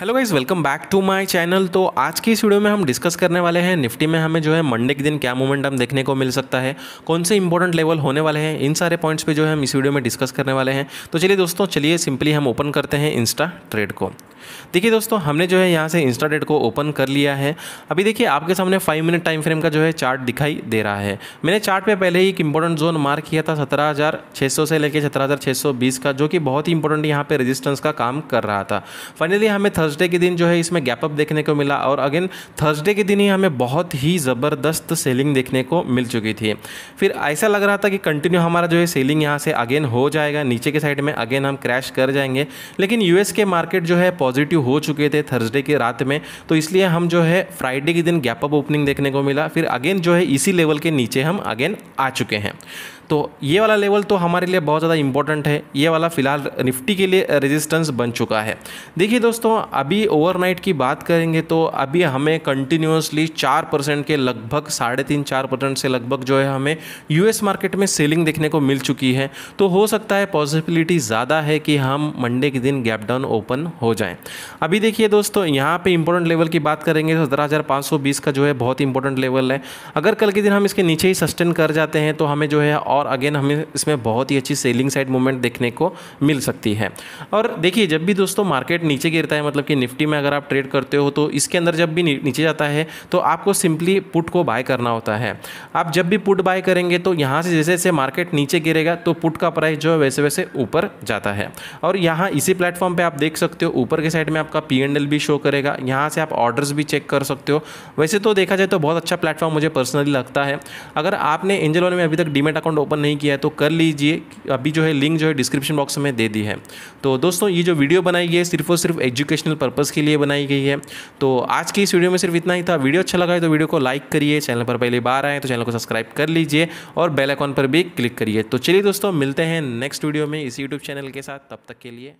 hello guys welcome back to my channel तो आज की इस वीडियो में हम डिस्कस करने वाले हैं निफ्टी में हमें जो है मंडे के दिन क्या मोमेंटम देखने को मिल सकता है कौन से इंपॉर्टेंट लेवल होने वाले हैं इन सारे पॉइंट्स पे जो है हम इस वीडियो में डिस्कस करने वाले हैं तो चलिए दोस्तों चलिए सिंपली हम ओपन करते हैं इंस्टा ट्रेड को देखिए दोस्तों हमने जो है यहाँ से इंस्टा ट्रेड को ओपन कर लिया है अभी देखिए आपके सामने फाइव मिनट टाइम फ्रेम का जो है चार्ट दिखाई दे रहा है मैंने चार्ट पे पहले ही एक इंपॉर्टेंट जोन मार्क किया था सत्रह से लेकर सत्रह का जो कि बहुत ही इंपॉर्टेंट यहाँ पर रजिस्टेंस का काम कर रहा था फाइनली हमें थर्सडे के दिन जो है इसमें गैप अप देखने को मिला और अगेन थर्सडे के दिन ही हमें बहुत ही ज़बरदस्त सेलिंग देखने को मिल चुकी थी फिर ऐसा लग रहा था कि कंटिन्यू हमारा जो है सेलिंग यहाँ से अगेन हो जाएगा नीचे के साइड में अगेन हम क्रैश कर जाएंगे लेकिन यूएस के मार्केट जो है पॉजिटिव हो चुके थे थर्सडे की रात में तो इसलिए हम जो है फ्राइडे के दिन गैप अप ओपनिंग देखने को मिला फिर अगेन जो है इसी लेवल के नीचे हम अगेन आ चुके हैं तो ये वाला लेवल तो हमारे लिए बहुत ज़्यादा इंपॉर्टेंट है ये वाला फिलहाल निफ्टी के लिए रेजिस्टेंस बन चुका है देखिए दोस्तों अभी ओवरनाइट की बात करेंगे तो अभी हमें कंटिन्यूसली चार परसेंट के लगभग साढ़े तीन चार परसेंट से लगभग जो है हमें यूएस मार्केट में सेलिंग देखने को मिल चुकी है तो हो सकता है पॉसिबिलिटी ज़्यादा है कि हम मंडे के दिन गैप डाउन ओपन हो जाएँ अभी देखिए दोस्तों यहाँ पर इंपॉर्टेंट लेवल की बात करेंगे तो सत्रह का जो है बहुत इंपॉर्टेंट लेवल है अगर कल के दिन हम इसके नीचे ही सस्टेन कर जाते हैं तो हमें जो है और और अगेन हमें इसमें बहुत ही अच्छी सेलिंग साइड मूवमेंट देखने को मिल सकती है और देखिए जब भी दोस्तों मार्केट नीचे गिरता है मतलब कि निफ्टी में अगर आप ट्रेड करते हो तो इसके अंदर जब भी नीचे जाता है तो आपको सिंपली पुट को बाय करना होता है आप जब भी पुट बाय करेंगे तो यहाँ से जैसे जैसे मार्केट नीचे गिरेगा तो पुट का प्राइस जो है वैसे वैसे ऊपर जाता है और यहाँ इसी प्लेटफॉर्म पर आप देख सकते हो ऊपर के साइड में आपका पी एंड एल भी शो करेगा यहाँ से आप ऑर्डर्स भी चेक कर सकते हो वैसे तो देखा जाए तो बहुत अच्छा प्लेटफॉर्म मुझे पर्सनली लगता है अगर आपने एंजल में अभी तक डीमेट अकाउंट ओपन ओपन नहीं किया है तो कर लीजिए अभी जो है लिंक जो है डिस्क्रिप्शन बॉक्स में दे दी है तो दोस्तों ये जो वीडियो बनाई गई है सिर्फ और सिर्फ एजुकेशनल पर्पज़ के लिए बनाई गई है तो आज की इस वीडियो में सिर्फ इतना ही था वीडियो अच्छा लगा है तो वीडियो को लाइक करिए चैनल पर पहली बार आए तो चैनल को सब्सक्राइब कर लीजिए और बेलाइकॉन पर भी क्लिक करिए तो चलिए दोस्तों मिलते हैं नेक्स्ट वीडियो में इस यूट्यूब चैनल के साथ तब तक के लिए